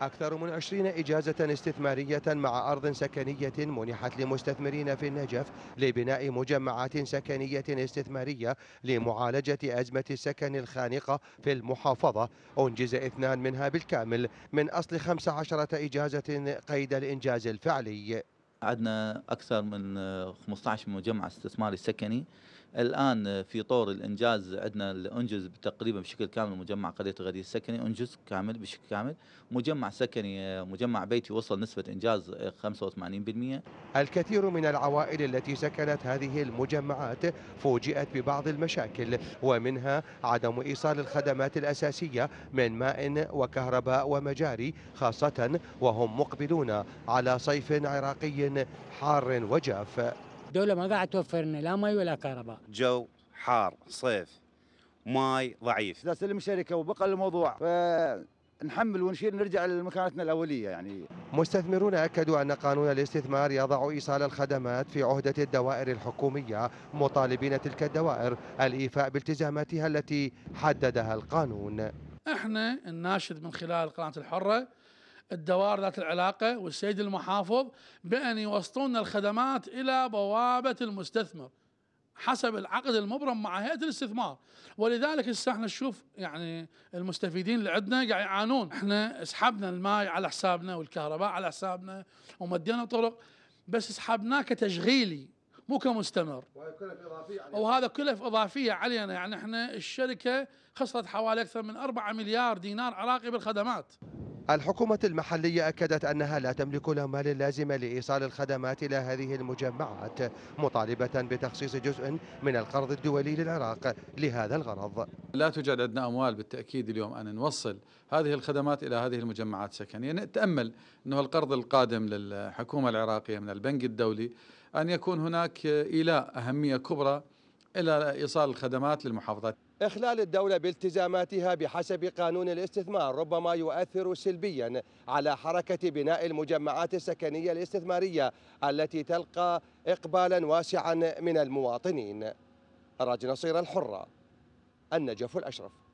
أكثر من 20 إجازة استثمارية مع أرض سكنية منحت لمستثمرين في النجف لبناء مجمعات سكنية استثمارية لمعالجة أزمة السكن الخانقة في المحافظة أنجز اثنان منها بالكامل من أصل 15 إجازة قيد الإنجاز الفعلي عندنا اكثر من 15 آه، مجمع استثماري سكني الان آه، في طور الانجاز عندنا انجز تقريبا بشكل كامل مجمع قريه غدي السكني انجز كامل بشكل كامل مجمع سكني آه، مجمع بيتي وصل نسبه انجاز 85% الكثير من العوائل التي سكنت هذه المجمعات فوجئت ببعض المشاكل ومنها عدم ايصال الخدمات الاساسيه من ماء وكهرباء ومجاري خاصه وهم مقبلون على صيف عراقي حار وجاف الدولة ما قاعد توفر لنا لا مي ولا كهرباء جو حار صيف ماي ضعيف اذا سلم الشركه وبقى الموضوع نحمل ونشيل نرجع لمكانتنا الاوليه يعني مستثمرون اكدوا ان قانون الاستثمار يضع ايصال الخدمات في عهده الدوائر الحكوميه مطالبين تلك الدوائر الايفاء بالتزاماتها التي حددها القانون احنا نناشد من خلال القناة الحره الدوائر ذات العلاقة والسيد المحافظ بأن يوصلون الخدمات إلى بوابة المستثمر حسب العقد المبرم مع هيئه الاستثمار ولذلك هسه احنا نشوف يعني المستفيدين اللي عندنا قاعد يعانون احنا سحبنا الماي على حسابنا والكهرباء على حسابنا ومدينا طرق بس سحبناه كتشغيلي مو كمستمر وهذا كلف اضافيه علينا يعني احنا الشركه خسرت حوالي اكثر من 4 مليار دينار عراقي بالخدمات الحكومة المحلية أكدت أنها لا تملك الأموال اللازمة لإيصال الخدمات إلى هذه المجمعات مطالبة بتخصيص جزء من القرض الدولي للعراق لهذا الغرض لا توجد عندنا أموال بالتأكيد اليوم أن نوصل هذه الخدمات إلى هذه المجمعات السكنية يعني نتأمل أنه القرض القادم للحكومة العراقية من البنك الدولي أن يكون هناك إيلاء أهمية كبرى إلى إيصال الخدمات للمحافظات إخلال الدولة بالتزاماتها بحسب قانون الاستثمار ربما يؤثر سلبيا على حركة بناء المجمعات السكنية الاستثمارية التي تلقى إقبالا واسعا من المواطنين راج نصير الحرة النجف الأشرف